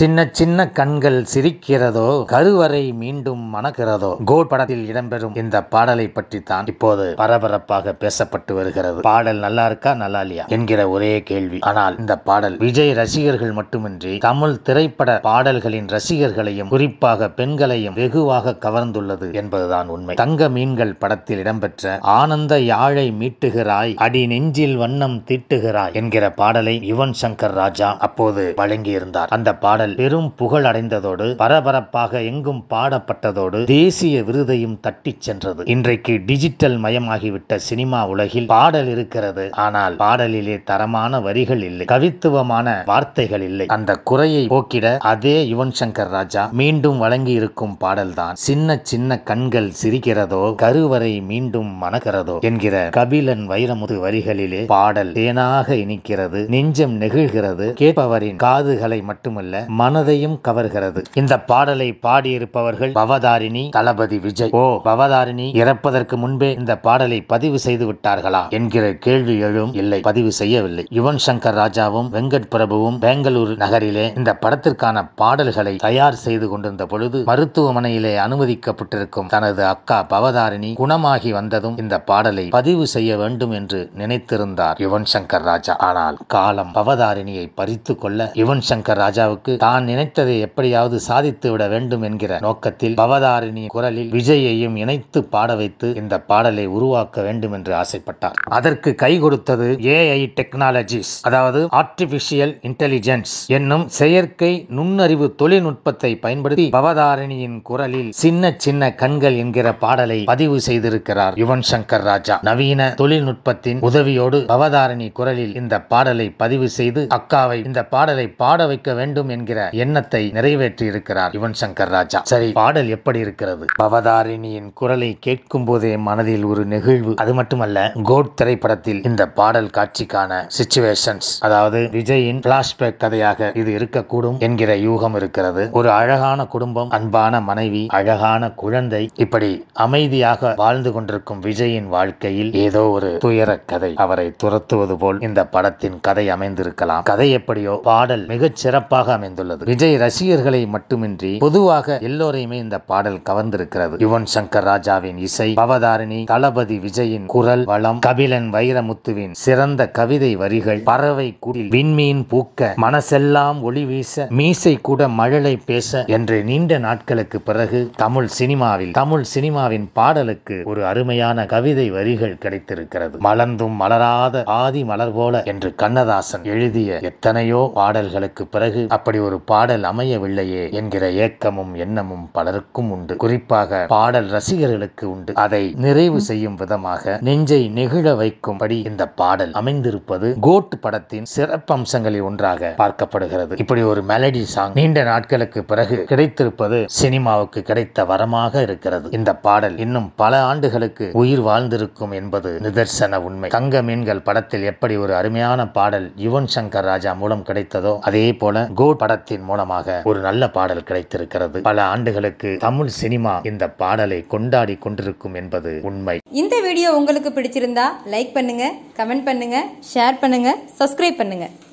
சின்ன சின்ன கண்கள் சிரிக்கிறதோ கருவறை மீண்டும் மணக்கிறதோ கோட் படத்தில் இடம்பெறும் இந்த பாடலை பற்றி தான் இப்போது பரபரப்பாக பேசப்பட்டு வருகிறது பாடல் நல்லா இருக்கா நல்லா இல்லையா என்கிற ஒரே கேள்வி ஆனால் இந்த பாடல் விஜய் ரசிகர்கள் மட்டுமின்றி தமிழ் திரைப்பட பாடல்களின் ரசிகர்களையும் குறிப்பாக பெண்களையும் வெகுவாக கவர்ந்துள்ளது என்பதுதான் உண்மை தங்க மீன்கள் படத்தில் இடம்பெற்ற ஆனந்த யாழை மீட்டுகிறாய் அடி நெஞ்சில் வண்ணம் தீட்டுகிறாய் என்கிற பாடலை யுவன் சங்கர் ராஜா அப்போது வழங்கியிருந்தார் அந்த பாடல் பாடல் பெரும் புகழ் அடைந்ததோடு பரபரப்பாக எங்கும் பாடப்பட்டதோடு தேசிய விருதையும் தட்டிச் சென்றது இன்றைக்கு டிஜிட்டல் மயமாகிவிட்ட சினிமா உலகில் பாடல் இருக்கிறது ஆனால் பாடலிலே தரமான வரிகள் இல்லை கவித்துவமான வார்த்தைகள் இல்லை அந்த குறையை போக்கிட அதே யுவன் சங்கர் ராஜா மீண்டும் வழங்கி இருக்கும் பாடல்தான் சின்ன சின்ன கண்கள் சிரிக்கிறதோ கருவறை மீண்டும் மணக்கிறதோ என்கிற கபிலன் வைரமுது வரிகளிலே பாடல் தேனாக இனிக்கிறது நெஞ்சம் நெகிழ்கிறது கேட்பவரின் காதுகளை மட்டுமல்ல மனதையும் கவர்கிறது இந்த பாடலை பாடியிருப்பவர்கள் பவதாரிணி தளபதி விஜய் ஓ பவதாரிணி இறப்பதற்கு முன்பே இந்த பாடலை பதிவு செய்து விட்டார்களா என்கிற கேள்வி எழும் இல்லை பதிவு செய்யவில்லை யுவன் சங்கர் ராஜாவும் வெங்கட் பிரபுவும் பெங்களூரு நகரிலே இந்த படத்திற்கான பாடல்களை தயார் செய்து கொண்டிருந்த பொழுது மருத்துவமனையிலே அனுமதிக்கப்பட்டிருக்கும் தனது அக்கா பவதாரிணி குணமாகி வந்ததும் இந்த பாடலை பதிவு செய்ய வேண்டும் என்று நினைத்திருந்தார் யுவன் சங்கர் ராஜா ஆனால் காலம் பவதாரிணியை பறித்து கொள்ள யுவன் சங்கர் ராஜாவுக்கு தான் நினைத்ததை எப்படியாவது சாதித்து விட வேண்டும் என்கிற நோக்கத்தில் பவதாரிணி குரலில் விஜயையும் இணைத்து பாட வைத்து இந்த பாடலை உருவாக்க வேண்டும் என்று ஆசைப்பட்டார் அதற்கு கை கொடுத்தது ஏஐ டெக்னாலஜிஸ் அதாவது ஆர்டிபிஷியல் இன்டெலிஜென்ஸ் என்னும் செயற்கை நுண்ணறிவு தொழில்நுட்பத்தை பயன்படுத்தி பவதாரிணியின் குரலில் சின்ன சின்ன கண்கள் என்கிற பாடலை பதிவு செய்திருக்கிறார் யுவன் சங்கர் ராஜா நவீன தொழில்நுட்பத்தின் உதவியோடு பவதாரணி குரலில் இந்த பாடலை பதிவு செய்து அக்காவை இந்த பாடலை பாட வைக்க வேண்டும் என்கிற என்கிற எண்ணத்தை நிறைவேற்றி இருக்கிறார் யுவன் சங்கர் ராஜா சரி பாடல் எப்படி இருக்கிறது பவதாரிணியின் குரலை கேட்கும் போதே மனதில் ஒரு நெகிழ்வு அது மட்டுமல்ல கோட் திரைப்படத்தில் இந்த பாடல் காட்சிக்கான சிச்சுவேஷன்ஸ் அதாவது விஜயின் பிளாஷ்பேக் கதையாக இது இருக்கக்கூடும் என்கிற யூகம் இருக்கிறது ஒரு அழகான குடும்பம் அன்பான மனைவி அழகான குழந்தை இப்படி அமைதியாக வாழ்ந்து கொண்டிருக்கும் விஜயின் வாழ்க்கையில் ஏதோ ஒரு துயர கதை அவரை துரத்துவது போல் இந்த படத்தின் கதை அமைந்திருக்கலாம் கதை எப்படியோ பாடல் மிகச் சிறப்பாக அமைந்து அமைந்துள்ளது விஜய் ரசிகர்களை மட்டுமின்றி பொதுவாக எல்லோரையுமே இந்த பாடல் கவர்ந்திருக்கிறது யுவன் சங்கர் ராஜாவின் இசை பவதாரிணி தளபதி விஜயின் குரல் வளம் கபிலன் வைரமுத்துவின் சிறந்த கவிதை வரிகள் பறவை குடில் விண்மீன் பூக்க மனசெல்லாம் ஒளி வீச மீசை கூட மழலை பேச என்று நீண்ட நாட்களுக்கு பிறகு தமிழ் சினிமாவில் தமிழ் சினிமாவின் பாடலுக்கு ஒரு அருமையான கவிதை வரிகள் கிடைத்திருக்கிறது மலர்ந்தும் மலராத ஆதி மலர் போல என்று கண்ணதாசன் எழுதிய எத்தனையோ பாடல்களுக்கு பிறகு அப்படி ஒரு ஒரு பாடல் அமையவில்லையே என்கிற ஏக்கமும் எண்ணமும் பலருக்கும் உண்டு குறிப்பாக பாடல் ரசிகர்களுக்கு உண்டு அதை நிறைவு செய்யும் விதமாக நெஞ்சை நெகிழ வைக்கும்படி இந்த பாடல் அமைந்திருப்பது கோட் படத்தின் சிறப்பம்சங்களில் ஒன்றாக பார்க்கப்படுகிறது இப்படி ஒரு மெலடி சாங் நீண்ட நாட்களுக்கு பிறகு கிடைத்திருப்பது சினிமாவுக்கு கிடைத்த வரமாக இருக்கிறது இந்த பாடல் இன்னும் பல ஆண்டுகளுக்கு உயிர் வாழ்ந்திருக்கும் என்பது நிதர்சன உண்மை தங்க மீன்கள் படத்தில் எப்படி ஒரு அருமையான பாடல் யுவன் சங்கர் ராஜா மூலம் கிடைத்ததோ அதே போல கோட் படத்தில் படத்தின் மூலமாக ஒரு நல்ல பாடல் கிடைத்திருக்கிறது பல ஆண்டுகளுக்கு தமிழ் சினிமா இந்த பாடலை கொண்டாடி கொண்டிருக்கும் என்பது உண்மை இந்த வீடியோ உங்களுக்கு பிடிச்சிருந்தா லைக் பண்ணுங்க கமெண்ட் பண்ணுங்க ஷேர் பண்ணுங்க சப்ஸ்கிரைப் பண்ணுங்க